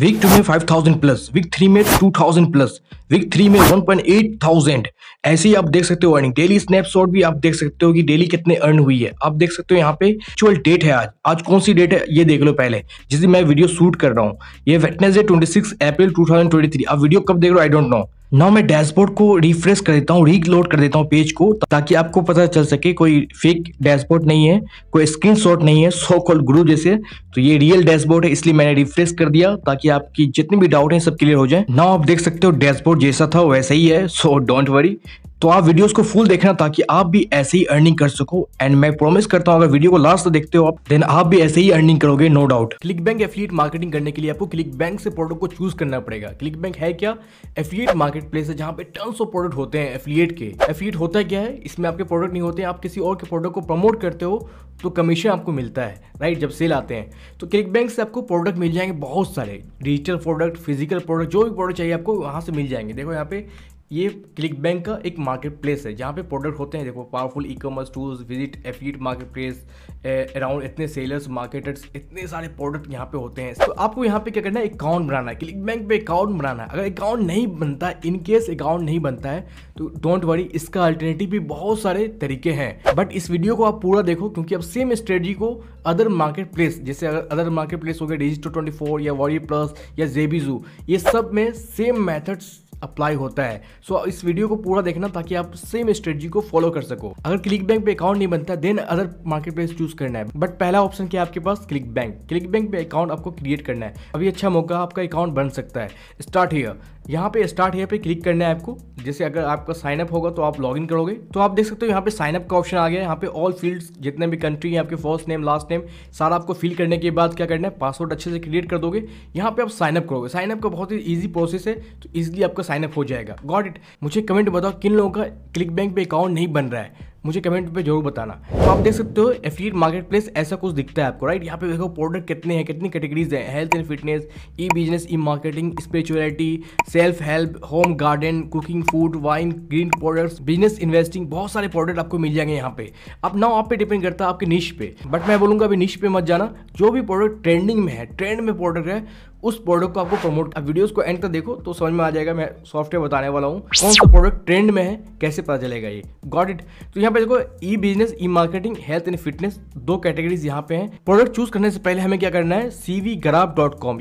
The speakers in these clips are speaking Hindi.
वीक टू में 5000 प्लस वीक थ्री में 2000 प्लस वीक थ्री में 1.8000 ऐसे ही आप देख सकते हो अर्निंग डेली स्नैपशॉट भी आप देख सकते हो कि डेली कितने अर्न हुई है आप देख सकते हो यहाँ पे एक्चुअल डेट है आज आज कौन सी डेट है ये देख लो पहले जिससे मैं वीडियो शूट कर रहा हूँ ये Wednesday twenty six April two thousand twenty three आप वीडियो कब देख रहे हो आई डोंट नो नाउ मैं डैशबोर्ड को रिफ्रेश कर देता हूँ रीलोड कर देता हूँ पेज को ताकि आपको पता चल सके कोई फेक डैशबोर्ड नहीं है कोई स्क्रीनशॉट नहीं है सो कॉल ग्रुप जैसे तो ये रियल डैशबोर्ड है इसलिए मैंने रिफ्रेश कर दिया ताकि आपकी जितने भी डाउट हैं सब क्लियर हो जाए नाउ आप देख सकते हो डैशबोर्ड जैसा था वैसा ही है सो डोंट वरी तो आप वीडियोस को फुल देखना ताकि आप भी ऐसे ही अर्निंग कर सको एंड मैं प्रॉमिस करता हूँ अगर वीडियो को लास्ट देखते हो आप देन आप भी ऐसे ही अर्निंग करोगे no doubt ClickBank affiliate marketing करने के लिए आपको क्लिक बैंक से प्रोडक्ट को चूज करना पड़ेगा क्लिक बैंक है क्या एफिलियट मार्केट प्लेस है जहाँ पे टर्म्स ऑफ प्रोडक्ट होते हैं एफिलियट के एफिलियट होता क्या है इसमें आपके प्रोडक्ट नहीं होते आप किसी और के प्रोडक्ट को प्रमोट करते हो तो कमीशन आपको मिलता है राइट जब सेल आते हैं तो क्लिक बैंक से आपको प्रोडक्ट मिल जाएंगे बहुत सारे डिजिटल प्रोडक्ट फिजिकल प्रोडक्ट जो भी प्रोडक्ट चाहिए आपको वहाँ से मिल जाएंगे देखो यहाँ पे ये क्लिक बैंक का एक मार्केट प्लेस है जहाँ पे प्रोडक्ट होते हैं देखो powerful e commerce tools visit एफिट मार्केट प्लेस अराउंड इतने सेलर्स मार्केटर्स इतने सारे प्रोडक्ट यहाँ पे होते हैं तो आपको यहाँ पे क्या करना है अकाउंट बनाना है क्लिक बैंक पे अकाउंट बनाना है अगर अकाउंट नहीं बनता है इनकेस अकाउंट नहीं बनता है तो डोंट वरी इसका अल्टरनेटिव भी बहुत सारे तरीके हैं बट इस वीडियो को आप पूरा देखो क्योंकि अब सेम स्ट्रेटी को अदर मार्केट प्लेस जैसे अगर अदर मार्केट प्लेस हो गया डिजिटल ट्वेंटी या वॉरी प्लस या जेबीजू ये सब में सेम मैथड्स अप्लाई होता है सो so, इस वीडियो को पूरा देखना ताकि आप सेम स्ट्रेटजी को फॉलो कर सको अगर क्लिक बैंक पे अकाउंट नहीं बनता then other marketplace choose करना है बट पहला ऑप्शन क्या आपके पास क्लिक बैंक क्लिक बैंक पे अकाउंट आपको क्रिएट करना है अभी अच्छा मौका आपका अकाउंट बन सकता है स्टार्ट हेयर यहाँ पे स्टार्ट हेयर पे क्लिक करना है आपको जैसे अगर आपका साइन अप होगा तो आप लॉग इन करोगे तो आप देख सकते हो यहाँ पे साइन अप का ऑप्शन आ गया यहाँ पे ऑल फील्ड्स जितने भी कंट्री हैं आपके फर्स्ट नेम लास्ट नेम सारा आपको फिल करने के बाद क्या करना है पासवर्ड अच्छे से क्रिएट कर दोगे यहाँ पे आप साइन अप करोगे साइन अप का बहुत ही ईजी प्रोसेस है तो ईजिली आपका साइन अप हो जाएगा गॉड इट मुझे कमेंट बताओ किन लोगों का क्लिक बैंक पे अकाउंट नहीं बन रहा है मुझे कमेंट पे जरूर बताना तो आप देख सकते हो एफिलिएट मार्केट प्लेस ऐसा कुछ दिखता है आपको राइट यहाँ पे देखो प्रोडक्ट कितने हैं कितनी कैटेगरीज हैं health and fitness e business e marketing spirituality self help home garden cooking food wine green products business investing बहुत सारे प्रोडक्ट आपको मिल जाएंगे यहाँ पे अब ना आप पे डिपेंड करता है आपके निश पे बट मैं बोलूँगा अभी निश पे मत जाना जो भी प्रोडक्ट ट्रेंडिंग में है ट्रेंड में प्रोडक्ट है उस प्रोडक्ट को आपको प्रमोट आप वीडियोस को एंड तक देखो तो समझ में आ जाएगा मैं सॉफ्टवेयर बताने वाला हूँ कौन सा प्रोडक्ट ट्रेंड में है कैसे पता चलेगा ये गॉट इट तो यहाँ पे देखो e business e marketing health and fitness दो कैटेगरीज यहाँ पे हैं प्रोडक्ट चूज करने से पहले हमें क्या करना है सी वी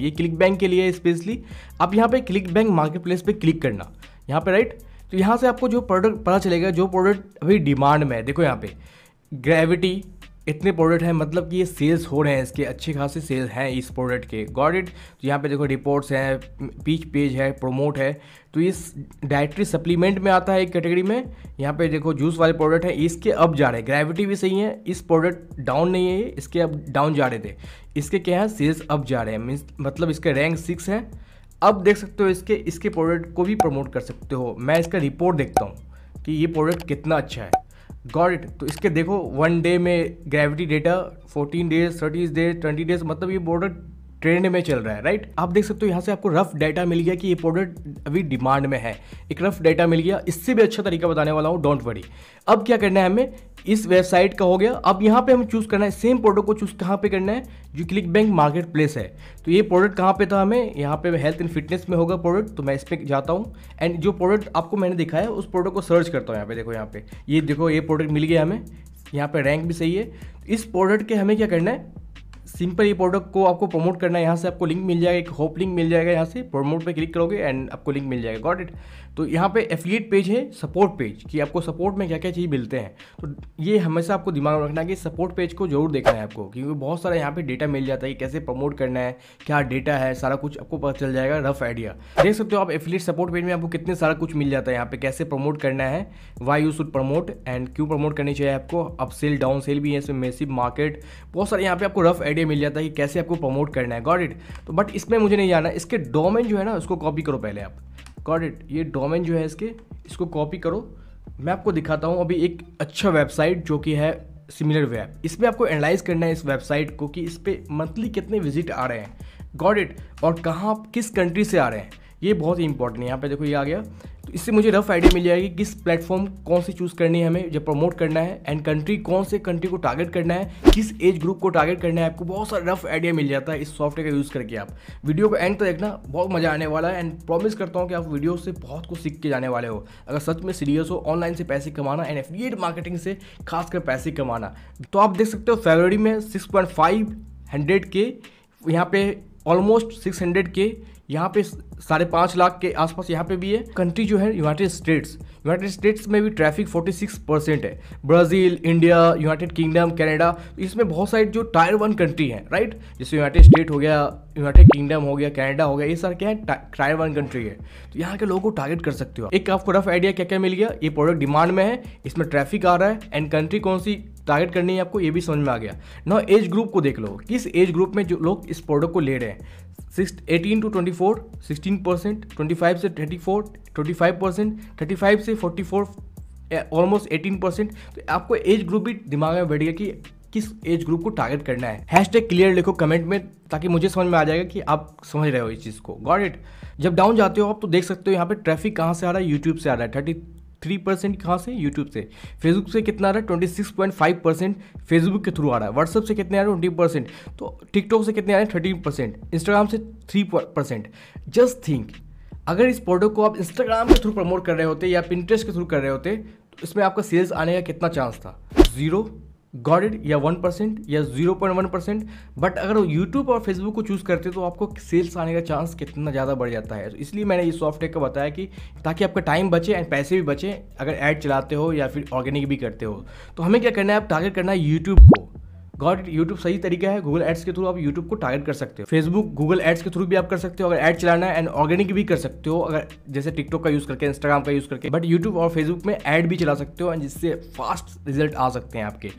ये क्लिक बैंक के लिए स्पेशली आप यहाँ पे क्लिक बैंक मार्केट प्लेस पर क्लिक करना यहाँ पे राइट तो यहाँ से आपको जो प्रोडक्ट पता चलेगा जो प्रोडक्ट अभी डिमांड में है देखो यहाँ पे ग्रेविटी इतने प्रोडक्ट हैं मतलब कि ये सेल्स हो रहे हैं इसके अच्छे खासे सेल्स हैं इस प्रोडक्ट के गॉड इट तो यहाँ पे देखो रिपोर्ट्स हैं पीच पेज है प्रोमोट है तो इस डाइट्री सप्लीमेंट में आता है एक कैटेगरी में यहाँ पे देखो जूस वाले प्रोडक्ट हैं इसके अप जा रहे हैं ग्रेविटी भी सही है इस प्रोडक्ट डाउन नहीं है ये इसके अब डाउन जा रहे थे इसके क्या है सेल्स अप जा रहे हैं मीन्स मतलब इसके रैंक सिक्स है अब देख सकते हो इसके इसके प्रोडक्ट को भी प्रमोट कर सकते हो मैं इसका रिपोर्ट देखता हूँ कि ये प्रोडक्ट कितना अच्छा है गॉड इट तो इसके देखो वन डे में gravity data fourteen days thirties days twenty days मतलब ये प्रोडक्ट ट्रेंड में चल रहा है राइट आप देख सकते हो यहाँ से आपको रफ डाटा मिल गया कि ये प्रोडक्ट अभी डिमांड में है एक रफ डाटा मिल गया इससे भी अच्छा तरीका बताने वाला हूँ डोंट वरी अब क्या करना है हमें इस वेबसाइट का हो गया अब यहाँ पे हमें चूज़ करना है सेम प्रोडक्ट को चूज़ कहाँ पे करना है जो क्लिक बैंक मार्केट प्लेस है तो ये प्रोडक्ट कहाँ पे था हमें यहाँ पे हेल्थ एंड फिटनेस में होगा प्रोडक्ट तो मैं इस पर जाता हूँ एंड जो प्रोडक्ट आपको मैंने दिखाया है उस प्रोडक्ट को सर्च करता हूँ यहाँ पे देखो यहाँ पे ये देखो ये प्रोडक्ट मिल गया हमें यहाँ पे रैंक भी सही है तो इस प्रोडक्ट के हमें क्या करना है सिंपल ये प्रोडक्ट को आपको प्रमोट करना है यहाँ से आपको लिंक मिल जाएगा एक होप लिंक मिल जाएगा यहाँ से प्रमोट पे क्लिक करोगे एंड आपको लिंक मिल जाएगा गॉट इट तो यहाँ पे एफिलिएट पेज है सपोर्ट पेज कि आपको सपोर्ट में क्या क्या चीज़ मिलते हैं तो ये हमेशा आपको दिमाग में रखना है कि सपोर्ट पेज को जरूर देखना है आपको क्योंकि बहुत सारा यहाँ पे डेटा मिल जाता है कि कैसे प्रमोट करना है क्या डेटा है सारा कुछ आपको पता चल जाएगा रफ आइडिया देख सकते हो आप एफिलिएट सपोर्ट पेज में आपको कितने सारा कुछ मिल जाता है यहाँ पे कैसे प्रमोट करना है why you should promote and क्यों प्रमोट करनी चाहिए आपको अप सेल डाउन सेल भी है इसमें मेसिव मार्केट बहुत सारे यहाँ पे आपको रफ आइडिया मिल जाता है कि कैसे आपको प्रमोट करना है गॉड इट तो बट इसमें मुझे नहीं जाना इसके डोमेन जो है ना उसको कॉपी करो पहले आप गॉट इट ये डोमेन जो है इसके इसको कॉपी करो मैं आपको दिखाता हूँ अभी एक अच्छा वेबसाइट जो कि है सिमिलर वेब इसमें आपको एनालाइज करना है इस वेबसाइट को कि इस पर मंथली कितने विजिट आ रहे हैं गॉट इट और कहाँ किस कंट्री से आ रहे हैं ये बहुत ही इंपॉर्टेंट है यहाँ पे देखो ये आ गया इससे मुझे रफ आइडिया मिल जाएगी किस प्लेटफॉर्म कौन सी चूज़ करनी है हमें जब प्रमोट करना है एंड कंट्री कौन से कंट्री को टारगेट करना है किस एज ग्रुप को टारगेट करना है आपको बहुत सारा रफ आइडिया मिल जाता है इस सॉफ्टवेयर का यूज़ करके आप वीडियो को एंड तक देखना बहुत मज़ा आने वाला है एंड प्रॉमिस करता हूँ कि आप वीडियो से बहुत कुछ सीख के जाने वाले हो अगर सच में सीरियस हो ऑनलाइन से पैसे कमाना एंड एफिलिएट मार्केटिंग से खासकर पैसे कमाना तो आप देख सकते हो फेबर में सिक्स पॉइंट फाइव हंड्रेड के यहाँ पे ऑलमोस्ट सिक्स हंड्रेड के यहाँ पे साढ़े पाँच लाख के आसपास यहाँ पे भी है कंट्री जो है यूनाइटेड स्टेट्स यूनाइटेड स्टेट्स में भी ट्रैफिक 46 परसेंट है Brazil India United Kingdom Canada इसमें बहुत सारे जो टायर वन कंट्री हैं राइट जैसे यूनाइटेड स्टेट हो गया यूनाइटेड किंगडम हो गया कनाडा हो गया ये सारे क्या है टायर वन कंट्री है तो यहाँ के लोगों को टारगेट कर सकते हो एक आपको रफ आइडिया क्या क्या मिल गया ये प्रोडक्ट डिमांड में है इसमें ट्रैफिक आ रहा है एंड कंट्री कौन सी टारगेट करनी है आपको ये भी समझ में आ गया नौ एज ग्रुप को देख लो किस एज ग्रुप में जो लोग इस प्रोडक्ट को ले रहे हैं six eighteen two twenty four sixteen percent twenty five से thirty four twenty five percent thirty five से forty four almost eighteen percent तो आपको एज ग्रुप भी दिमाग में बैठ गया कि किस एज ग्रुप को टारगेट करना है हैश टैग क्लियर लिखो कमेंट में ताकि मुझे समझ में आ जाएगा कि आप समझ रहे हो इस चीज़ को गॉड इट जब डाउन जाते हो आप तो देख सकते हो यहाँ पे ट्रैफिक कहाँ से आ रहा है यूट्यूब से आ रहा है थर्टी थ्री परसेंट कहाँ से यूट्यूब से फेसबुक से कितना आ रहा है twenty six point five percent Facebook के थ्रू आ रहा है व्हाट्सअप से कितने आ रहे हैं ट्वेंटी परसेंट तो टिकटॉक से कितने आ रहे हैं थर्टीन परसेंट इंस्टाग्राम से थ्री परसेंट जस्ट थिंक अगर इस प्रोडक्ट को आप इंस्टाग्राम के थ्रू प्रमोट कर रहे होते या इंटरेस्ट के थ्रू कर रहे होते तो इसमें आपका सेल्स आने का कितना चांस था ज़ीरो गॉडेड या वन परसेंट या zero point one percent but अगर वो यूट्यूब और फेसबुक को चूज़ करते तो आपको सेल्स आने का चांस कितना ज़्यादा बढ़ जाता है इसलिए मैंने ये सॉफ्टवेयर को बताया कि ताकि आपका टाइम बचे एंड पैसे भी बचे अगर ऐड चलाते हो या फिर ऑर्गेनिक भी करते हो तो हमें क्या करना है आप टारगेट करना है यूट्यूब को गॉड इट यूट्यूब सही तरीका है गूगल एड्स के थ्रू आप यूट्यूब को टारगेट कर सकते हो फेसबुक गूगल एड्स के थ्रू भी आप कर सकते हो अगर एड चलाना है एंड ऑर्गेनिक भी कर सकते हो अगर जैसे टिकटॉक का यूज करके इंस्टाग्राम का यूज करके बट यूट्यूब और फेसबुक में एड भी चला सकते हो एंड जिससे फास्ट रिजल्ट आ सकते हैं आपके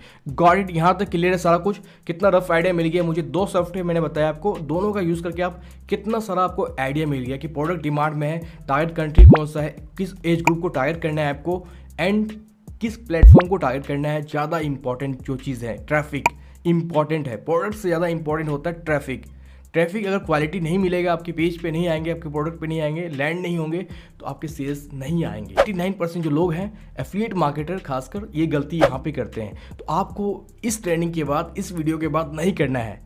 गॉड इट यहाँ तक क्लियर है सारा कुछ कितना रफ आइडिया मिल गया मुझे दो सॉफ्टवेयर मैंने बताया आपको दोनों का यूज करके आप कितना सारा आपको आइडिया मिल गया कि प्रोडक्ट डिमांड में है टारगेट कंट्री कौन सा है किस एज ग्रुप को टारगेट करना है आपको एंड किस प्लेटफॉर्म को टारगेट करना है ज़्यादा इंपॉर्टेंट जो चीज़ है ट्रैफिक इंपॉर्टेंट है प्रोडक्ट से ज़्यादा इंपॉर्टेंट होता है ट्रैफिक ट्रैफिक अगर क्वालिटी नहीं मिलेगा आपके पेज पे नहीं आएंगे आपके प्रोडक्ट पे नहीं आएंगे लैंड नहीं होंगे तो आपके सेल्स नहीं आएंगे एट्टी नाइन परसेंट जो लोग हैं एफिलिएट मार्केटर खासकर ये गलती यहाँ पे करते हैं तो आपको इस ट्रेनिंग के बाद इस वीडियो के बाद नहीं करना है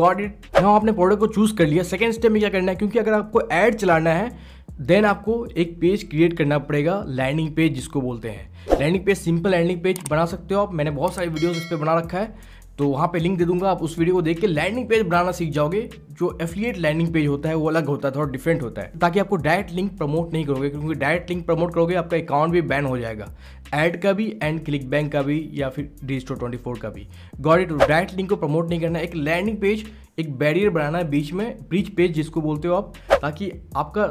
गॉड इट यहाँ आपने प्रोडक्ट को चूज़ कर लिया सेकेंड स्टेप में क्या करना है क्योंकि अगर आपको ऐड चलाना है देन आपको एक पेज क्रिएट करना पड़ेगा लैंडिंग पेज जिसको बोलते हैं landing page simple landing page बना सकते हो आप मैंने बहुत सारे वीडियोज इस पर बना रखा है तो वहाँ पे लिंक दे दूंगा आप उस वीडियो को देख के लैंडिंग पेज बनाना सीख जाओगे जो एफिलिएट लैंडिंग पेज होता है वो अलग होता है थोड़ा डिफरेंट होता है ताकि आपको डायरेक्ट लिंक प्रमोट नहीं करोगे क्योंकि डायरेक्ट लिंक प्रमोट करोगे आपका अकाउंट भी बैन हो जाएगा एड का भी एंड क्लिक बैंक का भी या फिर डिजिटल ट्वेंटी का भी गॉड इट डायरेक्ट लिंक को प्रमोट नहीं करना एक लैंडिंग पेज एक बैरियर बनाना है बीच में ब्रीच पेज जिसको बोलते हो आप ताकि आपका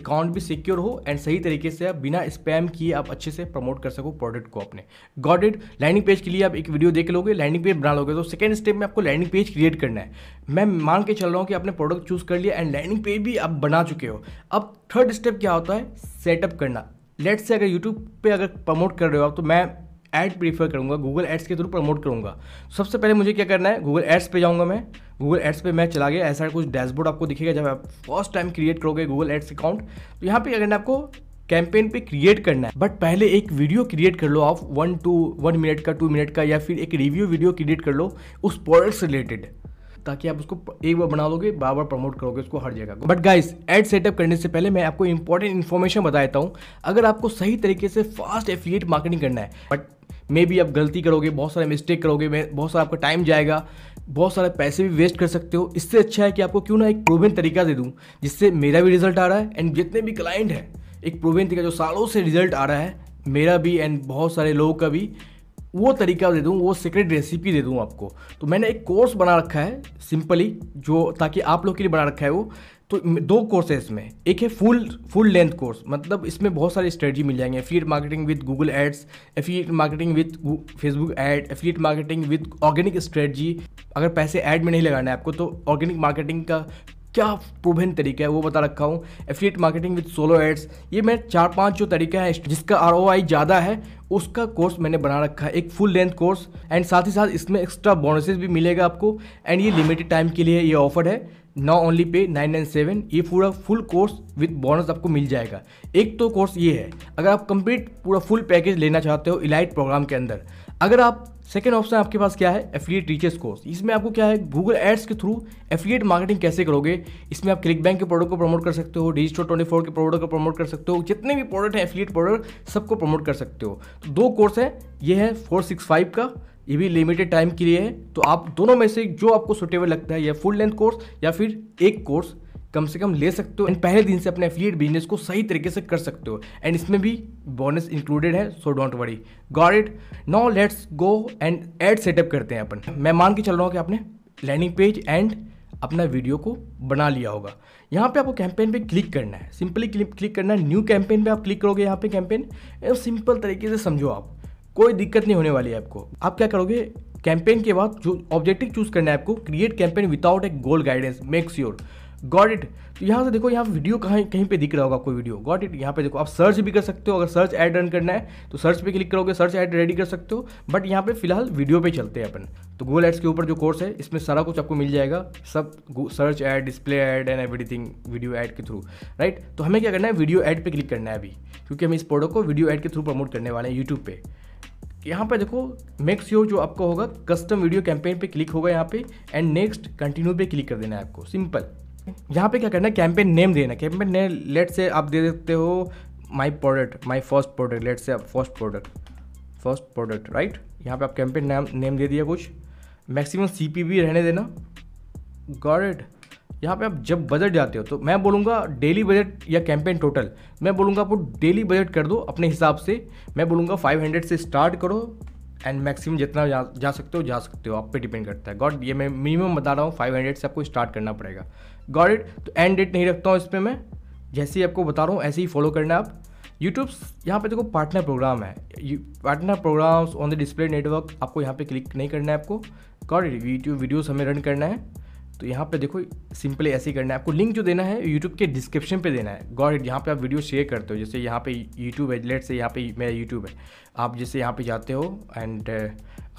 अकाउंट भी सिक्योर हो एंड सही तरीके से आप बिना स्पैम किए आप अच्छे से प्रमोट कर सको प्रोडक्ट को अपने गॉडेड लैंडिंग पेज के लिए आप एक वीडियो देख लोगे लैंडिंग पेज बना लोगे तो सेकेंड स्टेप में आपको लैंडिंग पेज क्रिएट करना है मैं मान के चल रहा हूँ कि आपने प्रोडक्ट चूज़ कर लिया एंड लैंडिंग पेज भी आप बना चुके हो अब थर्ड स्टेप क्या होता है सेटअप करना लेट से अगर यूट्यूब पे अगर प्रमोट कर रहे हो आप तो मैं ऐड प्रीफर करूँगा गूगल एड्स के थ्रू प्रमोट करूँगा सबसे पहले मुझे क्या करना है गूगल एड्स पे जाऊँगा मैं गूगल एड्स पे मैं चला गया ऐसा कुछ डैशबोर्ड आपको दिखेगा जब आप फर्स्ट टाइम क्रिएट करोगे गूगल एड्स अकाउंट तो यहाँ पे अगर आपको कैंपेन पे क्रिएट करना है बट पहले एक वीडियो क्रिएट कर लो आप वन टू वन मिनट का टू मिनट का या फिर एक रिव्यू वीडियो क्रिएट कर लो उस प्रोडक्ट से रिलेटेड ताकि आप उसको एक बार बना लोगे बार बार प्रमोट करोगे उसको हर जगह बट गाइस एड सेटअप करने से पहले मैं आपको इंपॉर्टेंट इन्फॉर्मेशन बता देता हूँ अगर आपको सही तरीके से फास्ट एफिलिएट मार्केटिंग करना है बट मे भी आप गलती करोगे बहुत सारे मिस्टेक करोगे बहुत सारा आपका टाइम जाएगा बहुत सारे पैसे भी वेस्ट कर सकते हो इससे अच्छा है कि आपको क्यों ना एक प्रोवेन तरीका दे दूँ जिससे मेरा भी रिजल्ट आ रहा है एंड जितने भी क्लाइंट हैं एक प्रोवेन तरीका जो सालों से रिजल्ट आ रहा है मेरा भी एंड बहुत सारे लोगों का भी वो तरीका दे दूँ वो सीक्रेट रेसिपी दे दूँ आपको तो मैंने एक कोर्स बना रखा है सिंपली जो ताकि आप लोग के लिए बना रखा है वो तो दो कोर्सेज में एक है फुल फुल लेंथ कोर्स मतलब इसमें बहुत सारी स्ट्रेटजी मिल जाएंगे affiliate marketing with Google ads affiliate marketing with Facebook ad affiliate marketing with organic strategy अगर पैसे ऐड में नहीं लगाना है आपको तो ऑर्गेनिक मार्केटिंग का क्या प्रूवन तरीका है वो बता रखा हूँ affiliate marketing with solo ads ये मैं चार पांच जो तरीका है जिसका आर ज़्यादा है उसका कोर्स मैंने बना रखा है एक फुल लेंथ कोर्स एंड साथ ही साथ इसमें एक्स्ट्रा बोनसेस भी मिलेगा आपको एंड ये लिमिटेड टाइम के लिए ये ऑफर है नॉ only pay nine nine seven ये पूरा फुल कोर्स विद बोनस आपको मिल जाएगा एक तो कोर्स ये है अगर आप कंप्लीट पूरा फुल पैकेज लेना चाहते हो इलाइट प्रोग्राम के अंदर अगर आप सेकेंड ऑप्शन आपके पास क्या है एफिलिएट टीचर्स कोर्स इसमें आपको क्या है गूगल एड्स के थ्रू एफिलिएट मार्केटिंग कैसे करोगे इसमें आप क्लिक बैंक के प्रोडक्ट को प्रमोट कर सकते हो डिजिटल ट्वेंटी फोर के प्रोडक्ट को प्रमोट कर सकते हो जितने भी प्रोडक्ट हैं एफिलिएट प्रोडक्ट सबको प्रमोट कर सकते हो तो दो कोर्स है ये है फोर सिक्स फाइव का ये भी लिमिटेड टाइम के लिए है तो आप दोनों में से जो आपको सुटेबल लगता है या फुल लेंथ कोर्स या फिर एक कोर्स कम से कम ले सकते हो एंड पहले दिन से अपने एफिलिएट बिजनेस को सही तरीके से कर सकते हो एंड इसमें भी बोनस इंक्लूडेड है so don't worry got it now let's go and ad setup करते हैं अपन मैं मान के चल रहा हूँ कि आपने लैंडिंग पेज एंड अपना वीडियो को बना लिया होगा यहाँ पे आपको कैंपेन पे क्लिक करना है सिंपली क्लिक करना है न्यू कैंपेन पे आप क्लिक करोगे यहाँ पे कैंपेन सिंपल तरीके से समझो आप कोई दिक्कत नहीं होने वाली है आपको आप क्या करोगे कैंपेन के बाद जो ऑब्जेक्टिव चूज करना है आपको create campaign without a goal guidance make sure got it तो यहाँ से देखो यहाँ वीडियो कहीं कहीं पे दिख रहा होगा कोई वीडियो गॉड इट यहाँ पे देखो आप सर्च भी कर सकते हो अगर सर्च ऐड रन करना है तो सर्च पे क्लिक करोगे सर्च ऐड रेडी कर सकते हो बट यहाँ पे फिलहाल वीडियो पे चलते हैं अपन तो गूगल एड्स के ऊपर जो कोर्स है इसमें सारा कुछ आपको मिल जाएगा सब search ad display ad and everything video ad के थ्रू राइट तो हमें क्या करना है वीडियो ऐड पर क्लिक करना है अभी क्योंकि हम इस प्रोडक्ट को वीडियो ऐड के थ्रू प्रमोट करने वाले हैं यूट्यूब पर यहाँ पर देखो मेक्स श्योर जो आपको होगा कस्टम वीडियो कैंपेन पे क्लिक होगा यहाँ पे एंड नेक्स्ट कंटिन्यू पे क्लिक कर देना है आपको सिंपल यहाँ पे क्या करना है कैंपेन नेम देना कैंपेन नेम लेट से आप दे देते हो my product my first product let's say आप first product first product right यहाँ पे आप कैंपेन नेम नेम दे दिया कुछ मैक्सिमम सी रहने देना गॉड यहाँ पे आप जब बजट जाते हो तो मैं बोलूँगा डेली बजट या कैंपेन टोटल मैं बोलूँगा आपको डेली बजट कर दो अपने हिसाब से मैं बोलूँगा 500 से स्टार्ट करो एंड मैक्सिमम जितना जा, जा सकते हो जा सकते हो आप पे डिपेंड करता है गॉड ये मैं मिनिमम बता रहा हूँ फाइव से आपको स्टार्ट करना पड़ेगा गॉड इट तो एंड डेट नहीं रखता हूँ इस पर मैं जैसे ही आपको बता रहा हूँ ऐसे ही फॉलो करना आप यूट्यूब यहाँ पे देखो पार्टनर प्रोग्राम है partner programs on the display network आपको यहाँ पे क्लिक नहीं करना है आपको गॉड इट यूट्यूब वीडियोज हमें रन करना है तो यहाँ पे देखो सिंपली ऐसे ही करना है आपको लिंक जो देना है यूट्यूब के डिस्क्रिप्शन पे देना है गॉड यहाँ पे आप वीडियो शेयर करते हो जैसे यहाँ पे यूट्यूब है लेट से यहाँ पे मेरा यूट्यूब है आप जैसे यहाँ पे जाते हो एंड uh,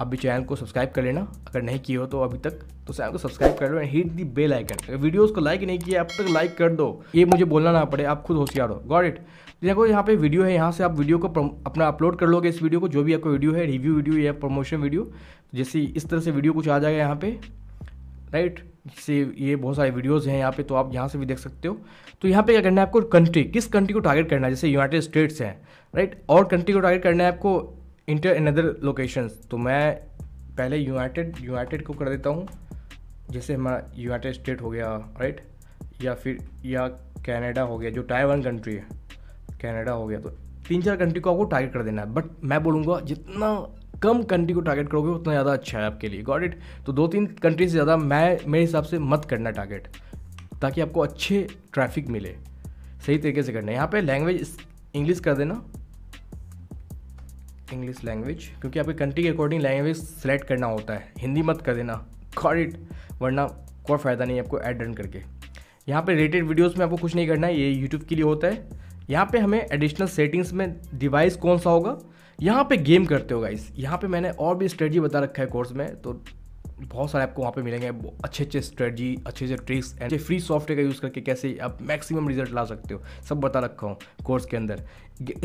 आप भी चैनल को सब्सक्राइब कर लेना अगर नहीं किए हो तो अभी तक तो चैनल को सब्सक्राइब कर लो and hit the bell icon अगर वीडियोज़ को लाइक नहीं किया अब तक लाइक कर दो ये मुझे बोलना ना पड़े आप खुद होशियार हो गॉड इट देखो यहाँ पे वीडियो है यहाँ से आप वीडियो को अपना अपलोड कर लोगे इस वीडियो को जो भी आपका वीडियो है रिव्यू वीडियो या प्रमोशन वीडियो जैसे इस तरह से वीडियो कुछ आ जाएगा यहाँ पे राइट से ये बहुत सारे वीडियोस हैं यहाँ पे तो आप यहाँ से भी देख सकते हो तो यहाँ पे क्या करना है आपको कंट्री किस कंट्री को टारगेट करना है जैसे यूनाइटेड स्टेट्स हैं राइट और कंट्री को टारगेट करना है आपको इंटर इन अदर लोकेशंस तो मैं पहले यूनाइटेड यूनाइटेड को कर देता हूँ जैसे हमारा यूनाइटेड स्टेट हो गया राइट या फिर या कैनेडा हो गया जो टाइवन कंट्री है कैनेडा हो गया तो तीन चार कंट्री को आपको टारगेट कर देना है बट मैं बोलूँगा जितना कम कंट्री को टारगेट करोगे उतना ज़्यादा अच्छा है आपके लिए गॉड इट तो दो तीन कंट्री से ज़्यादा मैं मेरे हिसाब से मत करना टारगेट ताकि आपको अच्छे ट्रैफिक मिले सही तरीके से करना यहाँ पे लैंग्वेज इंग्लिश कर देना इंग्लिश लैंग्वेज क्योंकि आपके कंट्री के अकॉर्डिंग लैंग्वेज सेलेक्ट करना होता है हिंदी मत कर देना गॉड इट वरना कोई फ़ायदा नहीं है आपको एड रन करके यहाँ पे रिलेटेड वीडियोस में आपको कुछ नहीं करना है ये यूट्यूब के लिए होता है यहाँ पे हमें एडिशनल सेटिंग्स में डिवाइस कौन सा होगा यहाँ पे गेम करते हो गाइस यहाँ पे मैंने और भी स्ट्रेटजी बता रखा है कोर्स में तो बहुत सारे आपको वहाँ पे मिलेंगे अच्छे अच्छे स्ट्रेटजी अच्छे अच्छे ट्रिक्स एंड फ्री सॉफ्टवेयर का यूज़ करके कैसे आप मैक्सिमम रिजल्ट ला सकते हो सब बता रखा हूँ कोर्स के अंदर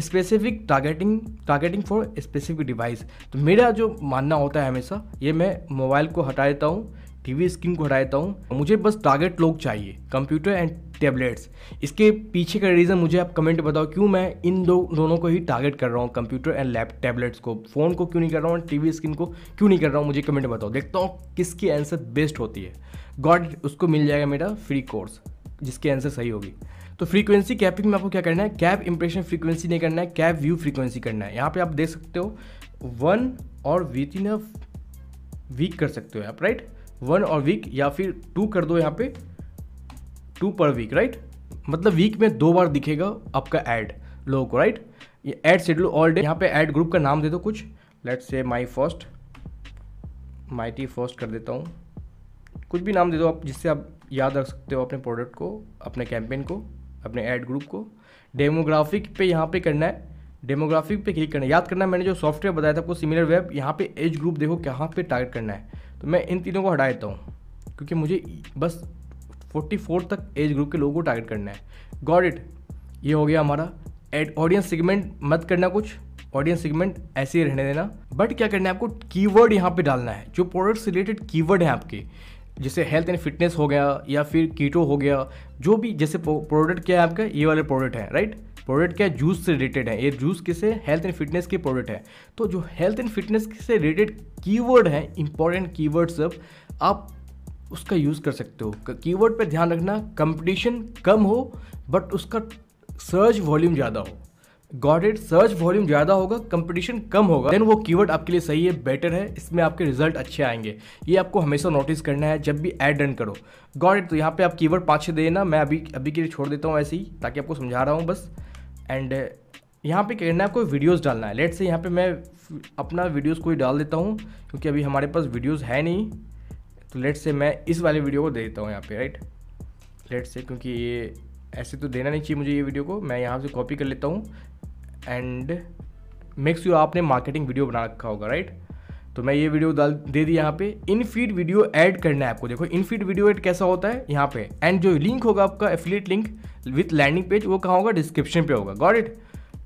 specific targeting targeting for specific device तो मेरा जो मानना होता है हमेशा ये मैं मोबाइल को हटा देता हूँ टीवी स्क्रीन को हटा देता हूँ मुझे बस टारगेट लोग चाहिए कंप्यूटर एंड टैबलेट्स इसके पीछे का रीज़न मुझे आप कमेंट बताओ क्यों मैं इन दो दोनों को ही टारगेट कर रहा हूँ कंप्यूटर एंड लैप टैबलेट्स को फ़ोन को क्यों नहीं कर रहा हूँ टीवी स्क्रीन को क्यों नहीं कर रहा हूँ मुझे कमेंट बताओ देखता हूँ किसकी आंसर बेस्ट होती है गॉड उसको मिल जाएगा मेरा फ्री कोर्स जिसकी आंसर सही होगी तो फ्रीक्वेंसी कैपिंग में आपको क्या करना है कैप इंप्रेशन फ्रीक्वेंसी नहीं करना है कैप व्यू फ्रीक्वेंसी करना है यहाँ पे आप देख सकते हो वन और विथ इन अ वीक कर सकते हो आप राइट वन और वीक या फिर टू कर दो यहाँ पे टू पर वीक राइट मतलब वीक में दो बार दिखेगा आपका एड लोगों को राइट ये एड शेड्यूल ऑल डे यहाँ पे एड ग्रुप का नाम दे दो कुछ let's say my first my टी फर्स्ट कर देता हूँ कुछ भी नाम दे दो आप जिससे आप याद रख सकते हो अपने प्रोडक्ट को अपने कैंपेन को अपने एड ग्रुप को डेमोग्राफिक पे यहाँ पे करना है डेमोग्राफिक पे क्लिक करना है याद करना है मैंने जो सॉफ्टवेयर बताया था आपको सिमिलर वेब यहाँ पे एज ग्रुप देखो कहाँ पे टारगेट करना है तो मैं इन तीनों को हटा देता हूँ क्योंकि मुझे बस 44 तक एज ग्रुप के लोगों को टारगेट करना है गॉड इट ये हो गया हमारा एड ऑडियंस सेगमेंट मत करना कुछ ऑडियंस सेगमेंट ऐसे ही रहने देना बट क्या करना है आपको कीवर्ड यहाँ पे डालना है जो प्रोडक्ट से रिलेटेड कीवर्ड हैं आपके जैसे हेल्थ एंड फिटनेस हो गया या फिर कीटो हो गया जो भी जैसे प्रोडक्ट क्या है आपका ये वाले प्रोडक्ट हैं राइट प्रोडक्ट क्या जूस से रिलेटेड है ये जूस किसे हेल्थ एंड फिटनेस के प्रोडक्ट है तो जो हेल्थ एंड फिटनेस से रिलेटेड कीवर्ड है इंपॉर्टेंट कीवर्ड सब आप उसका यूज़ कर सकते हो कीवर्ड पर ध्यान रखना कंपटीशन कम हो बट उसका सर्च वॉल्यूम ज़्यादा हो गॉड इट सर्च वॉल्यूम ज़्यादा होगा कंपटीशन कम होगा देन वो कीवर्ड आपके लिए सही है बेटर है इसमें आपके रिजल्ट अच्छे आएंगे ये आपको हमेशा नोटिस करना है जब भी ऐड रन करो गॉड इट तो यहाँ पे आप कीवर्ड पाँच छः देना मैं अभी अभी के लिए छोड़ देता हूँ ऐसे ही ताकि आपको समझा रहा हूँ बस एंड uh, यहाँ पे करना है आपको वीडियोस डालना है लेट से यहाँ पे मैं अपना वीडियोस कोई डाल देता हूँ क्योंकि अभी हमारे पास वीडियोस है नहीं तो लेट से मैं इस वाले वीडियो को दे देता हूँ यहाँ पे राइट लेट से क्योंकि ये ऐसे तो देना नहीं चाहिए मुझे ये वीडियो को मैं यहाँ से कॉपी कर लेता हूँ एंड मेक्स यू आपने मार्केटिंग वीडियो बना रखा होगा राइट तो मैं ये वीडियो डाल दे दी यहाँ पे इन फीड वीडियो ऐड करना है आपको देखो इन फीड वीडियो ऐड कैसा होता है यहाँ पे एंड जो लिंक होगा आपका affiliate link with landing page वो कहाँ होगा डिस्क्रिप्शन पे होगा गॉड इट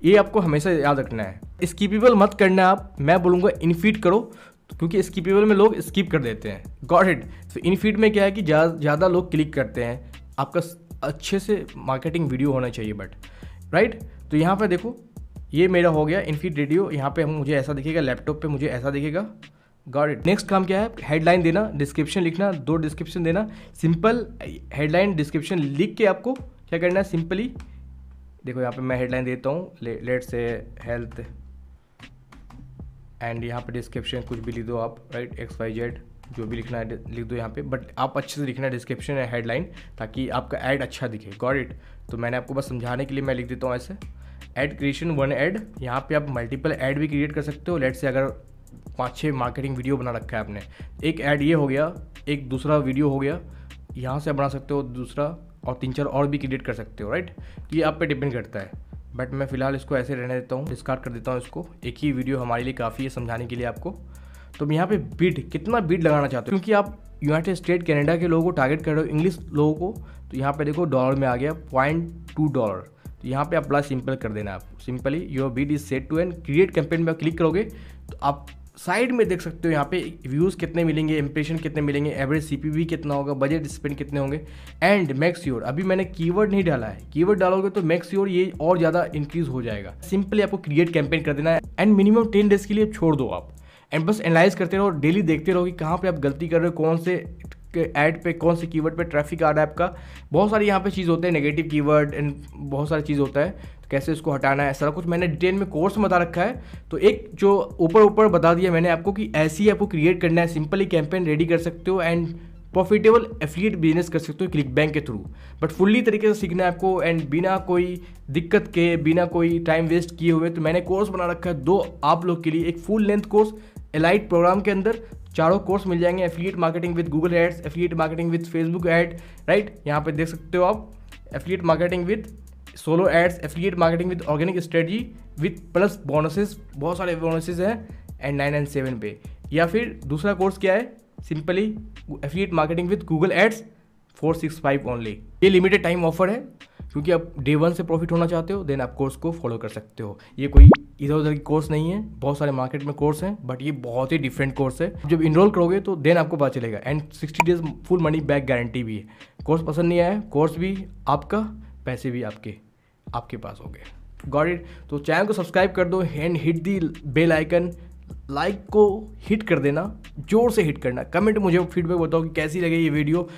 ये आपको हमेशा याद रखना है स्कीपेबल मत करना है आप मैं बोलूँगा इनफीड करो क्योंकि स्कीपेबल में लोग स्किप कर देते हैं गॉड इट तो इनफीड में क्या है कि ज़्यादा लोग क्लिक करते हैं आपका अच्छे से मार्केटिंग वीडियो होना चाहिए बट राइट तो यहाँ पर देखो ये मेरा हो गया इनफीट रेडियो यहाँ पे हम मुझे ऐसा दिखेगा लैपटॉप पे मुझे ऐसा दिखेगा गॉड इट नेक्स्ट काम क्या है हेडलाइन देना डिस्क्रिप्शन लिखना दो डिस्क्रिप्शन देना सिंपल हेडलाइन डिस्क्रिप्शन लिख के आपको क्या करना है सिंपली देखो यहाँ पे मैं हेडलाइन देता हूँ लेट से हेल्थ एंड यहाँ पे डिस्क्रिप्शन कुछ भी लिख दो आप राइट एक्स वाई जेड जो भी लिखना है लिख दो यहाँ पे बट आप अच्छे से लिखना है डिस्क्रिप्शन है हेडलाइन ताकि आपका एड अच्छा दिखे गॉड इट तो मैंने आपको बस समझाने के लिए मैं लिख देता हूँ ऐसे एड क्रिएशन वन एड यहाँ पे आप मल्टीपल एड भी क्रिएट कर सकते हो लेट से अगर पाँच छः मार्केटिंग वीडियो बना रखा है आपने एक ऐड ये हो गया एक दूसरा वीडियो हो गया यहाँ से आप बना सकते हो दूसरा और तीन चार और भी क्रिएट कर सकते हो राइट ये आप पे डिपेंड करता है बट मैं फ़िलहाल इसको ऐसे रहने देता हूँ डिस्कार्ड कर देता हूँ इसको एक ही वीडियो हमारे लिए काफ़ी है समझाने के लिए आपको तो मैं यहाँ पे बीट कितना बीट लगाना चाहते हो क्योंकि आप यूनाइटेड स्टेट कनाडा के लोगों को टारगेट कर रहे हो इंग्लिश लोगों को तो यहाँ पे देखो डॉलर में आ गया पॉइंट टू डॉलर यहाँ पे आप बड़ा सिंपल कर देना आप simply your bid is set to and create campaign में क्लिक करोगे तो आप साइड में देख सकते हो यहाँ पे व्यूज़ कितने मिलेंगे इंप्रेशन कितने मिलेंगे एवरेज सी कितना होगा बजट स्पेंड कितने होंगे एंड मैक्स योर अभी मैंने कीवर्ड नहीं डाला है कीवर्ड डालोगे तो मैक्स योर ये और ज़्यादा इंक्रीज हो जाएगा सिंपली आपको क्रिएट कैंपेन कर देना है एंड मिनिमम टेन डेज के लिए छोड़ दो आप एंड बस एनालाइज करते रहो डेली देखते रहो कि कहाँ पे आप गलती कर रहे हो कौन से एड ऐड पे कौन से कीवर्ड पे ट्रैफिक आ रहा है आपका बहुत सारी यहाँ पे चीज़ होते हैं नेगेटिव कीवर्ड एंड बहुत सारी चीज़ होता है तो कैसे इसको हटाना है सारा कुछ मैंने डिटेल में कोर्स बता रखा है तो एक जो ऊपर ऊपर बता दिया मैंने आपको कि ऐसी ही आपको क्रिएट करना है सिंपली कैंपेन रेडी कर सकते हो एंड प्रॉफिटेबल एफिलिएट बिजनेस कर सकते हो क्लिक बैंक के थ्रू बट फुल्ली तरीके से सीखना है आपको एंड बिना कोई दिक्कत के बिना कोई टाइम वेस्ट किए हुए तो मैंने कोर्स बना रखा है दो आप लोग के लिए एक full length course elite program के अंदर चारों कोर्स मिल जाएंगे affiliate marketing with Google ads affiliate marketing with Facebook ad right यहाँ पे देख सकते हो आप affiliate marketing with solo ads affiliate marketing with organic strategy with plus bonuses बहुत सारे बोनसेस हैं एंड नाइन एंड सेवन पे या फिर दूसरा कोर्स क्या है simply affiliate marketing with Google ads four six five only ये लिमिटेड टाइम ऑफर है क्योंकि आप डे वन से प्रॉफिट होना चाहते हो देन आप कोर्स को फॉलो कर सकते हो ये कोई इधर उधर की कोर्स नहीं है बहुत सारे मार्केट में कोर्स हैं बट ये बहुत ही डिफरेंट कोर्स है जब इनरोल करोगे तो देन आपको पता चलेगा and sixty days full money back guarantee भी है कोर्स पसंद नहीं आया कोर्स भी आपका पैसे भी आपके आपके पास हो गए गॉड इट तो चैनल को सब्सक्राइब कर दो and hit the bell icon like को हिट कर देना जोर से हिट करना कमेंट मुझे फीडबैक बताओ कि कैसी लगे ये वीडियो